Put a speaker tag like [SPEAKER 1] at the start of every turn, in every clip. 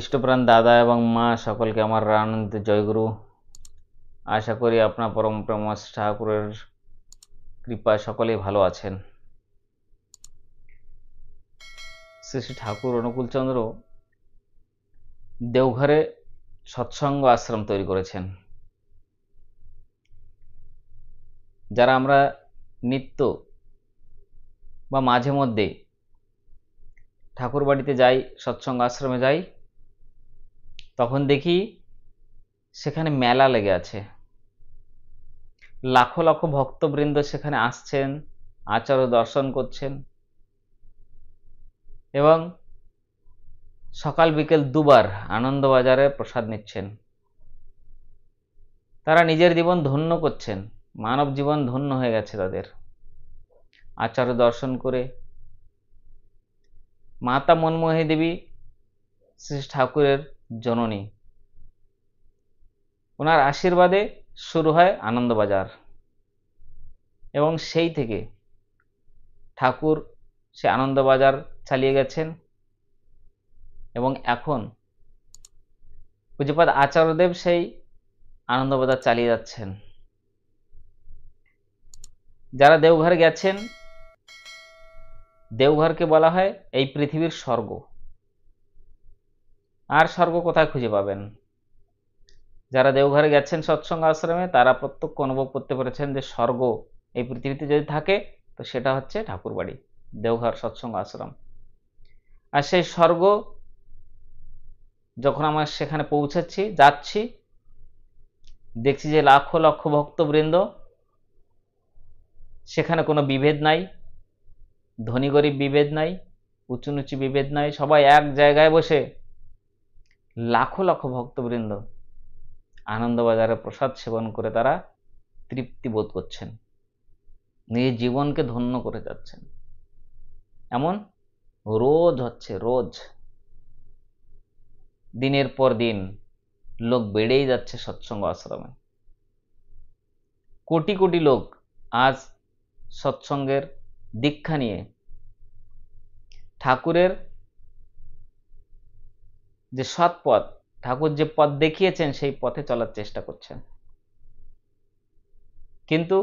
[SPEAKER 1] ইষ্টপ্রাণ দাদা এবং মা সকলকে আমার আনন্দ জয়গুরু আশা করি আপনার পরম প্রমোদ ঠাকুরের কৃপায় সকলেই ভালো আছেন শ্রী শ্রী ঠাকুর অনুকূলচন্দ্র দেওঘরে সৎসঙ্গ আশ্রম তৈরি করেছেন যারা আমরা নিত্য বা মাঝে মধ্যে ঠাকুর বাড়িতে যাই সৎসঙ্গ আশ্রমে যাই তখন দেখি সেখানে মেলা লেগে আছে লাখো লাখো ভক্তবৃন্দ সেখানে আসছেন আচার দর্শন করছেন এবং সকাল বিকেল দুবার আনন্দবাজারে প্রসাদ নিচ্ছেন তারা নিজের জীবন ধন্য করছেন মানব জীবন ধন্য হয়ে গেছে তাদের আচার দর্শন করে মাতা মনমোহী দেবী শ্রী ঠাকুরের জননী ওনার আশীর্বাদে শুরু হয় আনন্দবাজার এবং সেই থেকে ঠাকুর সে আনন্দবাজার চালিয়ে গেছেন এবং এখন পূজপাত আচার্যদেব সেই আনন্দবাজার চালিয়ে যাচ্ছেন যারা দেওঘর গেছেন দেওঘরকে বলা হয় এই পৃথিবীর স্বর্গ আর স্বর্গ কোথায় খুঁজে পাবেন যারা দেওঘরে গেছেন সৎসঙ্গ আশ্রমে তারা প্রত্যক্ষ অনুভব করতে পেরেছেন যে স্বর্গ এই পৃথিবীতে যদি থাকে তো সেটা হচ্ছে ঠাকুরবাড়ি দেওঘর সৎসঙ্গ আশ্রম আর সেই স্বর্গ যখন আমরা সেখানে পৌঁছাচ্ছি যাচ্ছি দেখছি যে লাখো লক্ষ ভক্তবৃন্দ সেখানে কোনো বিভেদ নাই ধনী গরিব বিভেদ নাই উঁচু নুচু বিভেদ নাই সবাই এক জায়গায় বসে লাখো লাখো ভক্তবৃন্দ আনন্দবাজারে প্রসাদ সেবন করে তারা তৃপ্তি বোধ করছেন নিজের জীবনকে ধন্য করে যাচ্ছেন এমন রোজ হচ্ছে রোজ দিনের পর দিন লোক বেড়েই যাচ্ছে সৎসঙ্গ আশ্রমে কোটি কোটি লোক আজ সৎসঙ্গের দীক্ষা নিয়ে ঠাকুরের যে সৎ পথ ঠাকুর যে পথ দেখিয়েছেন সেই পথে চলার চেষ্টা করছেন কিন্তু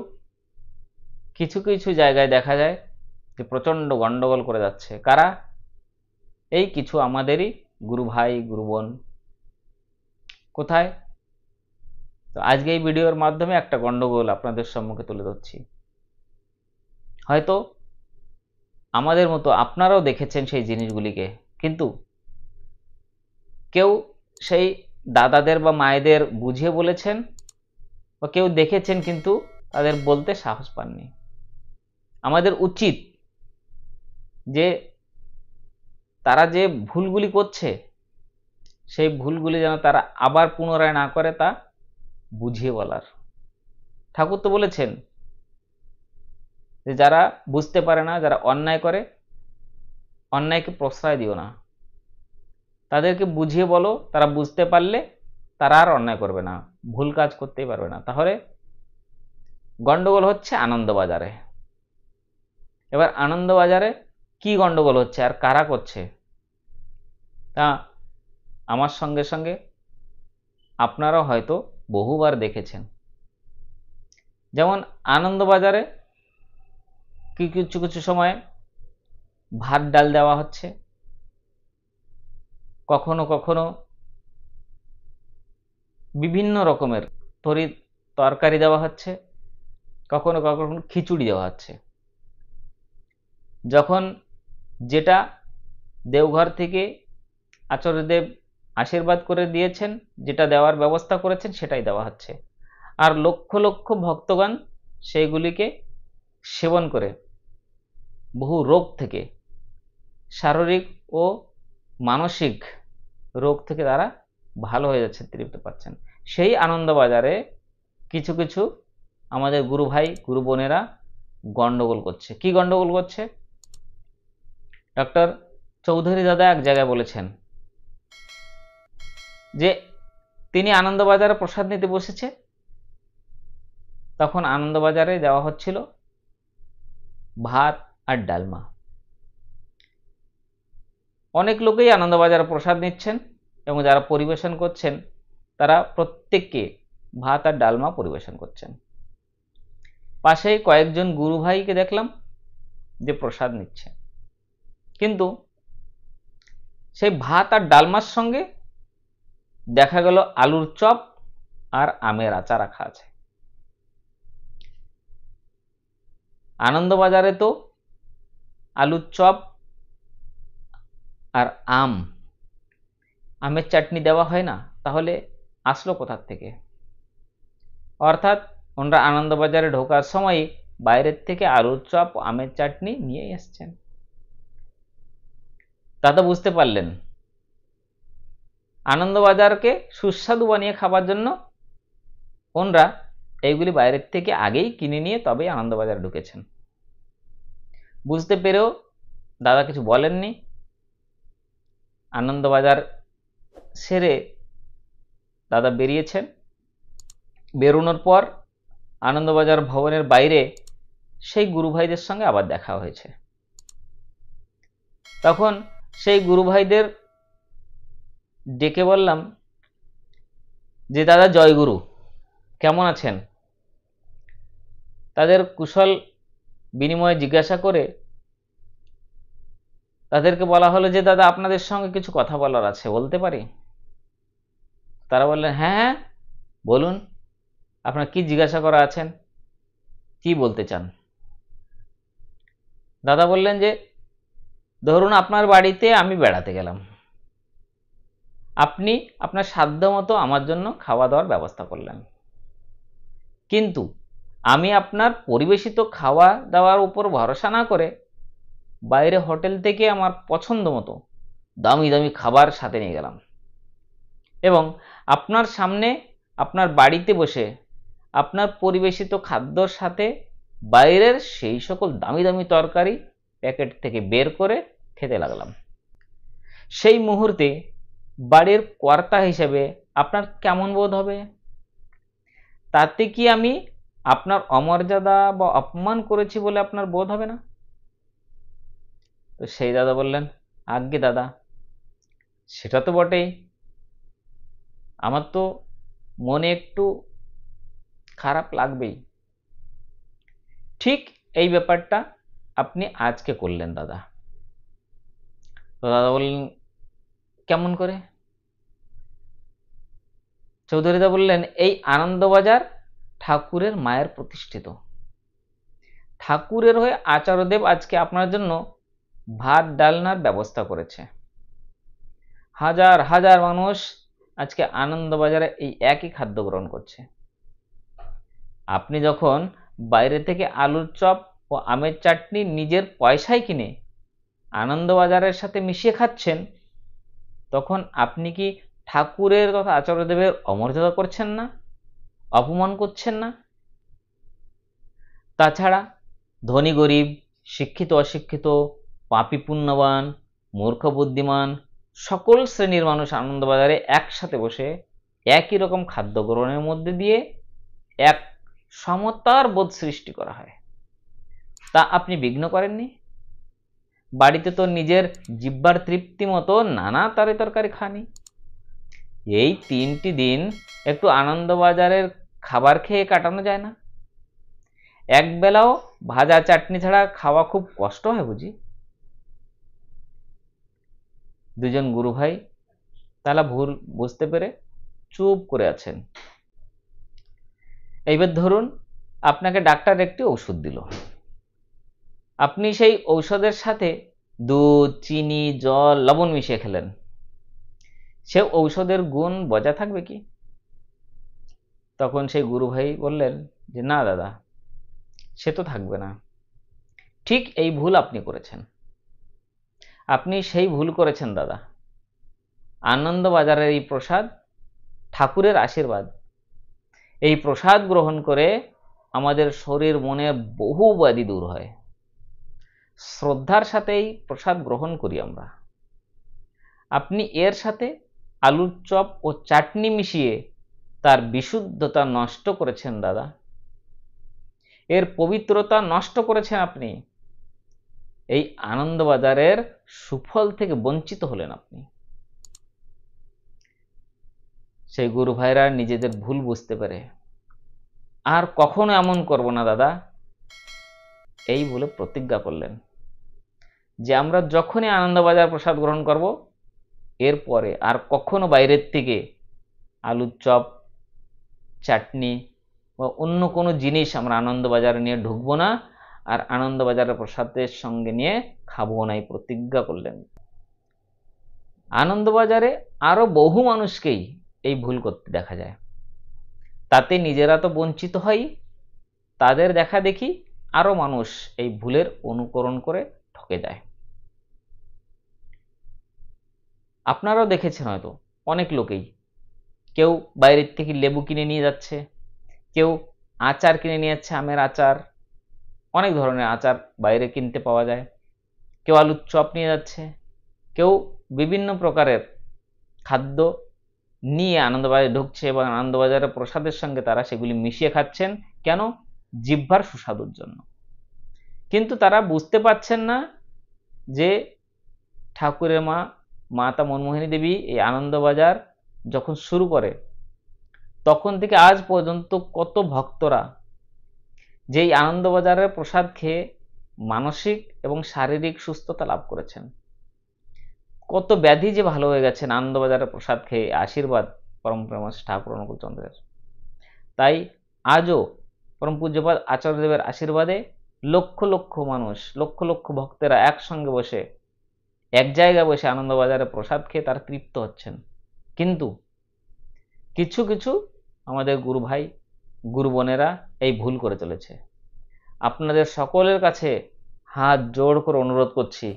[SPEAKER 1] কিছু কিছু জায়গায় দেখা যায় যে প্রচণ্ড গণ্ডগোল করে যাচ্ছে কারা এই কিছু আমাদেরই গুরু ভাই গুরু বোন কোথায় তো আজকে এই ভিডিওর মাধ্যমে একটা গণ্ডগোল আপনাদের সম্মুখে তুলে ধরছি হয়তো আমাদের মতো আপনারাও দেখেছেন সেই জিনিসগুলিকে কিন্তু কেউ সেই দাদাদের বা মায়েদের বুঝিয়ে বলেছেন বা কেউ দেখেছেন কিন্তু তাদের বলতে সাহস পাননি আমাদের উচিত যে তারা যে ভুলগুলি করছে সেই ভুলগুলি যেন তারা আবার পুনরায় না করে তা বুঝিয়ে বলার ঠাকুর তো বলেছেন যে যারা বুঝতে পারে না যারা অন্যায় করে অন্যায়কে প্রশ্রয় দিও না তাদেরকে বুঝিয়ে বলো তারা বুঝতে পারলে তারা আর অন্যায় করবে না ভুল কাজ করতেই পারবে না তাহলে গন্ডগোল হচ্ছে আনন্দবাজারে এবার আনন্দবাজারে কি গন্ডগোল হচ্ছে আর কারা করছে তা আমার সঙ্গে সঙ্গে আপনারা হয়তো বহুবার দেখেছেন যেমন আনন্দবাজারে কি কিছু কিছু সময় ভাত ডাল দেওয়া হচ্ছে কখনো কখনো বিভিন্ন রকমের তরি তরকারি দেওয়া হচ্ছে কখনো কখনো খিচুড়ি দেওয়া হচ্ছে যখন যেটা দেওঘর থেকে আচার্যদেব আশীর্বাদ করে দিয়েছেন যেটা দেওয়ার ব্যবস্থা করেছেন সেটাই দেওয়া হচ্ছে আর লক্ষ লক্ষ ভক্তগণ সেইগুলিকে সেবন করে বহু রোগ থেকে শারীরিক ও মানসিক রোগ থেকে তারা ভালো হয়ে যাচ্ছে তৃপ্ত পাচ্ছেন সেই আনন্দবাজারে কিছু কিছু আমাদের গুরু ভাই গুরু বোনেরা গণ্ডগোল করছে কি গণ্ডগোল করছে ডক্টর চৌধুরী দাদা এক জায়গায় বলেছেন যে তিনি আনন্দবাজারে প্রসাদ নিতে বসেছে তখন আনন্দবাজারে দেওয়া হচ্ছিল ভাত আর ডালমা অনেক লোকেই আনন্দবাজার প্রসাদ নিচ্ছেন এবং যারা পরিবেশন করছেন তারা প্রত্যেককে ভাত আর ডালমা পরিবেশন করছেন পাশে কয়েকজন গুরু ভাইকে দেখলাম যে প্রসাদ নিচ্ছে কিন্তু সেই ভাত আর ডালমার সঙ্গে দেখা গেল আলুর চপ আর আমের আচার রাখা আছে আনন্দবাজারে তো আলুর চপ আর আম আমের চাটনি দেওয়া হয় না তাহলে আসলো কোথার থেকে অর্থাৎ ওনারা আনন্দবাজারে ঢোকার সময় বাইরের থেকে আলুর চপ আমের চাটনি নিয়ে এসছেন তা তো বুঝতে পারলেন আনন্দবাজারকে সুস্বাদু বানিয়ে খাবার জন্য ওনরা এইগুলি বাইরের থেকে আগেই কিনে নিয়ে তবেই আনন্দবাজারে ঢুকেছেন বুঝতে পেরেও দাদা কিছু বলেননি আনন্দবাজার সেরে দাদা বেরিয়েছেন বেরোনোর পর আনন্দবাজার ভবনের বাইরে সেই গুরুভাইদের সঙ্গে আবার দেখা হয়েছে তখন সেই গুরুভাইদের ডেকে বললাম যে দাদা জয়গুরু কেমন আছেন তাদের কুশল বিনিময়ে জিজ্ঞাসা করে তাদেরকে বলা হলো যে দাদা আপনাদের সঙ্গে কিছু কথা বলার আছে বলতে পারি তারা বললেন হ্যাঁ হ্যাঁ বলুন আপনার কি জিজ্ঞাসা করা আছেন কি বলতে চান দাদা বললেন যে ধরুন আপনার বাড়িতে আমি বেড়াতে গেলাম আপনি আপনার সাধ্য মতো আমার জন্য খাওয়া দাওয়ার ব্যবস্থা করলেন কিন্তু আমি আপনার পরিবেশিত খাওয়া দাওয়ার উপর ভরসা না করে বাইরে হোটেল থেকে আমার পছন্দ মতো দামি দামি খাবার সাথে নিয়ে গেলাম এবং আপনার সামনে আপনার বাড়িতে বসে আপনার পরিবেশিত খাদ্যর সাথে বাইরের সেই সকল দামি দামি তরকারি প্যাকেট থেকে বের করে খেতে লাগলাম সেই মুহূর্তে বাড়ির কর্তা হিসেবে আপনার কেমন বোধ হবে তাতে কি আমি আপনার অমর্যাদা বা অপমান করেছি বলে আপনার বোধ হবে না তো সেই দাদা বললেন আজ্ঞে দাদা সেটা তো বটেই আমার তো মনে একটু খারাপ লাগবেই ঠিক এই ব্যাপারটা আপনি আজকে করলেন দাদা তো দাদা বললেন কেমন করে চৌধুরীদা বললেন এই আনন্দবাজার ঠাকুরের মায়ের প্রতিষ্ঠিত ঠাকুরের হয়ে আচার্যদেব আজকে আপনার জন্য ভাত ডালনার ব্যবস্থা করেছে হাজার হাজার মানুষ আজকে আনন্দবাজারে এই একই খাদ্য গ্রহণ করছে আপনি যখন বাইরে থেকে আলুর চপ ও আমের চাটনি নিজের পয়সায় কিনে আনন্দবাজারের সাথে মিশিয়ে খাচ্ছেন তখন আপনি কি ঠাকুরের কথা আচার্যদেবের অমর্যাদা করছেন না অপমান করছেন না তাছাড়া ধনী গরিব শিক্ষিত অশিক্ষিত পাপিপুণ্যবান মূর্খ বুদ্ধিমান সকল শ্রেণীর মানুষ আনন্দবাজারে একসাথে বসে একই রকম খাদ্য গ্রহণের মধ্যে দিয়ে এক সমতার বোধ সৃষ্টি করা হয় তা আপনি বিঘ্ন করেননি বাড়িতে তো নিজের জিব্বার তৃপ্তি মতো নানা তারে তরকারি খানি এই তিনটি দিন একটু আনন্দবাজারের খাবার খেয়ে কাটানো যায় না একবেলাও ভাজা চাটনি ছাড়া খাওয়া খুব কষ্ট হয় বুঝি দুজন গুরু ভাই তারা ভুল বুঝতে পেরে চুপ করে আছেন এইবার ধরুন আপনাকে ডাক্তার একটি ওষুধ দিল আপনি সেই ঔষধের সাথে দুধ চিনি জল লবণ মিশিয়ে খেলেন সে ঔষধের গুণ বজায় থাকবে কি তখন সেই গুরু ভাই বললেন যে না দাদা সে তো থাকবে না ঠিক এই ভুল আপনি করেছেন আপনি সেই ভুল করেছেন দাদা আনন্দবাজারের এই প্রসাদ ঠাকুরের আশীর্বাদ এই প্রসাদ গ্রহণ করে আমাদের শরীর মনে বহু ব্যাধি দূর হয় শ্রদ্ধার সাথেই প্রসাদ গ্রহণ করি আমরা আপনি এর সাথে আলুর চপ ও চাটনি মিশিয়ে তার বিশুদ্ধতা নষ্ট করেছেন দাদা এর পবিত্রতা নষ্ট করেছেন আপনি এই আনন্দবাজারের সুফল থেকে বঞ্চিত হলেন আপনি সেই গুরু ভাইরা নিজেদের ভুল বুঝতে পারে আর কখনো এমন করব না দাদা এই বলে প্রতিজ্ঞা করলেন যে আমরা যখনই আনন্দবাজার প্রসাদ গ্রহণ করব এরপরে আর কখনো বাইরের থেকে আলুর চপ চাটনি বা অন্য কোনো জিনিস আমরা আনন্দবাজারে নিয়ে ঢুকবো না আর আনন্দবাজারের প্রসাদের সঙ্গে নিয়ে খাবো নাই প্রতিজ্ঞা করলেন আনন্দবাজারে আরও বহু মানুষকেই এই ভুল করতে দেখা যায় তাতে নিজেরা তো বঞ্চিত হয় তাদের দেখা দেখি আরও মানুষ এই ভুলের অনুকরণ করে ঠকে যায় আপনারাও দেখেছেন হয়তো অনেক লোকেই কেউ বাইরের থেকে লেবু কিনে নিয়ে যাচ্ছে কেউ আচার কিনে নিয়ে যাচ্ছে আমের আচার অনেক ধরনের আচার বাইরে কিনতে পাওয়া যায় কেউ আলুর চপ নিয়ে যাচ্ছে কেউ বিভিন্ন প্রকারের খাদ্য নিয়ে আনন্দবাজারে ঢুকছে এবং আনন্দবাজারের প্রসাদের সঙ্গে তারা সেগুলি মিশিয়ে খাচ্ছেন কেন জিহ্বার সুস্বাদুর জন্য কিন্তু তারা বুঝতে পারছেন না যে ঠাকুরের মা মাতা মনমোহিনী দেবী এই আনন্দবাজার যখন শুরু করে তখন থেকে আজ পর্যন্ত কত ভক্তরা যেই আনন্দবাজারের প্রসাদ খেয়ে মানসিক এবং শারীরিক সুস্থতা লাভ করেছেন কত ব্যাধি যে ভালো হয়ে গেছেন আনন্দবাজারের প্রসাদ খেয়ে আশীর্বাদ পরম প্রেমাস ঠাকুর অনুকূলচন্দ্রের তাই আজও পরম পূজ্যপাদ আচার্যদেবের আশীর্বাদে লক্ষ লক্ষ মানুষ লক্ষ লক্ষ ভক্তেরা একসঙ্গে বসে এক জায়গায় বসে আনন্দবাজারে প্রসাদ খেয়ে তার তৃপ্ত হচ্ছেন কিন্তু কিছু কিছু আমাদের গুরু ভাই গুরু বোনেরা এই ভুল করে চলেছে আপনাদের সকলের কাছে হাত জোড় করে অনুরোধ করছি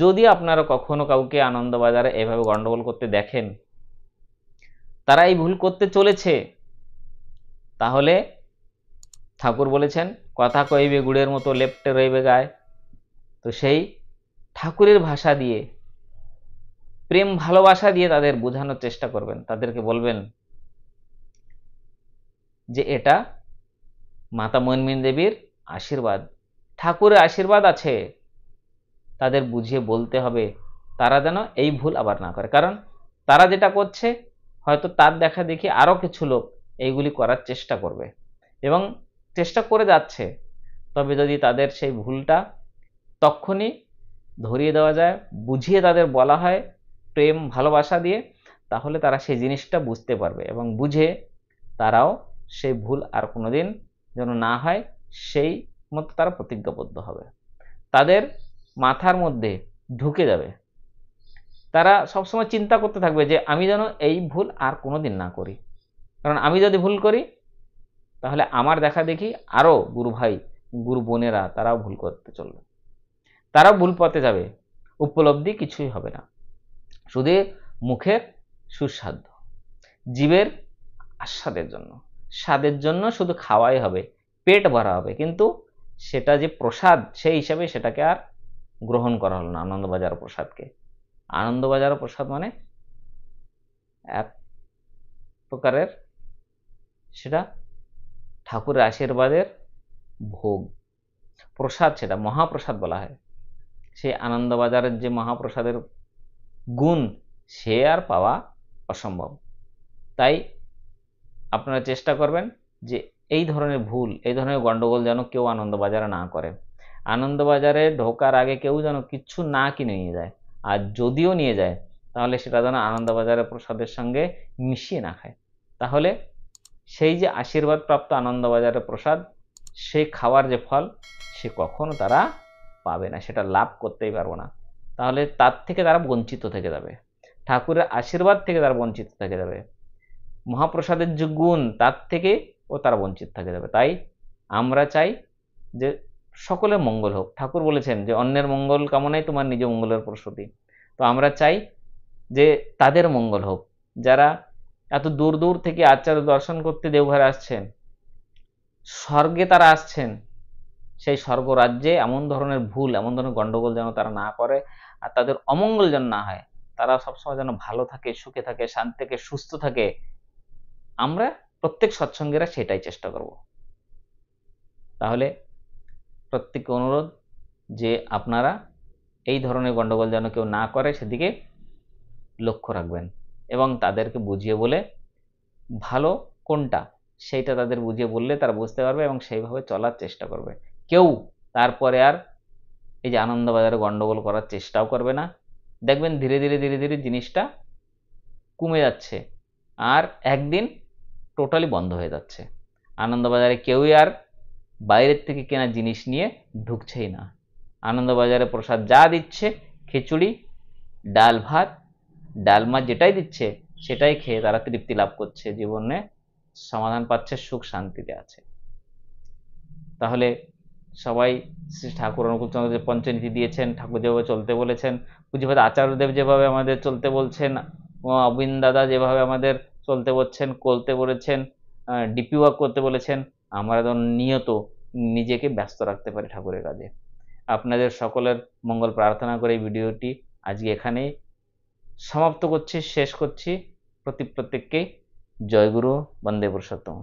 [SPEAKER 1] যদি আপনারা কখনো কাউকে আনন্দবাজারে এভাবে গণ্ডগোল করতে দেখেন তারা এই ভুল করতে চলেছে তাহলে ঠাকুর বলেছেন কথা কইবে গুড়ের মতো লেপটে রইবে গায়ে তো সেই ঠাকুরের ভাষা দিয়ে প্রেম ভালোবাসা দিয়ে তাদের বোঝানোর চেষ্টা করবেন তাদেরকে বলবেন যে এটা মাতা মনমিন দেবীর আশীর্বাদ ঠাকুরের আশীর্বাদ আছে তাদের বুঝিয়ে বলতে হবে তারা যেন এই ভুল আবার না করে কারণ তারা যেটা করছে হয়তো তার দেখা দেখি আরও কিছু লোক এইগুলি করার চেষ্টা করবে এবং চেষ্টা করে যাচ্ছে তবে যদি তাদের সেই ভুলটা তক্ষণই ধরিয়ে দেওয়া যায় বুঝিয়ে তাদের বলা হয় প্রেম ভালোবাসা দিয়ে তাহলে তারা সেই জিনিসটা বুঝতে পারবে এবং বুঝে তারাও সেই ভুল আর কোনোদিন যেন না হয় সেই মতো তারা প্রতিজ্ঞাবদ্ধ হবে তাদের মাথার মধ্যে ঢুকে যাবে তারা সবসময় চিন্তা করতে থাকবে যে আমি যেন এই ভুল আর কোনো দিন না করি কারণ আমি যদি ভুল করি তাহলে আমার দেখা দেখি আরও গুরু ভাই গুরু বোনেরা তারাও ভুল করতে চলবে তারাও ভুল পথে যাবে উপলব্ধি কিছুই হবে না শুধু মুখের সুস্বাদ্য জীবের আস্বাদের জন্য স্বাদের জন্য শুধু খাওয়াই হবে পেট ভরা হবে কিন্তু সেটা যে প্রসাদ সেই হিসাবে সেটাকে আর গ্রহণ করা হলো না আনন্দবাজার প্রসাদকে আনন্দবাজার প্রসাদ মানে এক প্রকারের সেটা ঠাকুরের আশীর্বাদের ভোগ প্রসাদ সেটা মহাপ্রসাদ বলা হয় সেই আনন্দবাজারের যে মহাপ্রসাদের গুণ সে আর পাওয়া অসম্ভব তাই আপনারা চেষ্টা করবেন যে এই ধরনের ভুল এই ধরনের গণ্ডগোল যেন কেউ আনন্দবাজারে না করে আনন্দবাজারে ঢোকার আগে কেউ যেন কিছু না কিনে নিয়ে যায় আর যদিও নিয়ে যায় তাহলে সেটা যেন আনন্দবাজারের প্রসাদের সঙ্গে মিশিয়ে না খায় তাহলে সেই যে আশীর্বাদ প্রাপ্ত আনন্দবাজারের প্রসাদ সে খাওয়ার যে ফল সে কখনো তারা পাবে না সেটা লাভ করতেই পারবো না তাহলে তার থেকে তারা বঞ্চিত থেকে যাবে ঠাকুরের আশীর্বাদ থেকে তারা বঞ্চিত থেকে যাবে মহাপ্রসাদের যে গুণ তার থেকে ও তারা বঞ্চিত থাকে যাবে তাই আমরা চাই যে সকলে মঙ্গল হোক ঠাকুর বলেছেন যে অন্যের মঙ্গল কামনাই তোমার নিজ মঙ্গলের প্রসূতি তো আমরা চাই যে তাদের মঙ্গল হোক যারা এত দূর দূর থেকে আচার্য দর্শন করতে দেওঘরে আসছেন স্বর্গে তারা আসছেন সেই স্বর্গ রাজ্যে এমন ধরনের ভুল এমন ধরনের গণ্ডগোল যেন তারা না করে আর তাদের অমঙ্গল যেন না হয় তারা সবসময় যেন ভালো থাকে সুখে থাকে শান্তি থেকে সুস্থ থাকে আমরা প্রত্যেক সৎসঙ্গেরা সেটাই চেষ্টা করব তাহলে প্রত্যেককে অনুরোধ যে আপনারা এই ধরনের গণ্ডগোল যেন কেউ না করে সেদিকে লক্ষ্য রাখবেন এবং তাদেরকে বুঝিয়ে বলে ভালো কোনটা সেইটা তাদের বুঝিয়ে বললে তারা বুঝতে পারবে এবং সেইভাবে চলার চেষ্টা করবে কেউ তারপরে আর এই যে আনন্দবাজারে গণ্ডগোল করার চেষ্টাও করবে না দেখবেন ধীরে ধীরে ধীরে ধীরে জিনিসটা কমে যাচ্ছে আর একদিন টোটালি বন্ধ হয়ে যাচ্ছে আনন্দবাজারে কেউই আর বাইরের থেকে কেনা জিনিস নিয়ে ঢুকছেই না আনন্দবাজারে প্রসাদ যা দিচ্ছে খিচুড়ি ডাল ভাত ডালমা যেটাই দিচ্ছে সেটাই খেয়ে তারা তৃপ্তি লাভ করছে জীবনে সমাধান পাচ্ছে সুখ শান্তিতে আছে তাহলে সবাই শ্রী ঠাকুর অনুকূলচন্দ্র যে পঞ্চনীতি দিয়েছেন ঠাকুর যেভাবে চলতে বলেছেন পুঁজিপাত আচার্যদেব যেভাবে আমাদের চলতে বলছেন অবিন দাদা যেভাবে আমাদের চলতে বলছেন করতে বলেছেন ডিপি ওয়ার্ক করতে বলেছেন আমরা যেন নিয়ত নিজেকে ব্যস্ত রাখতে পারি ঠাকুরের কাজে আপনাদের সকলের মঙ্গল প্রার্থনা করে ভিডিওটি আজকে এখানেই সমাপ্ত করছি শেষ করছি প্রতি প্রত্যেককেই জয়গুরু বন্দে পুরুষোত্তম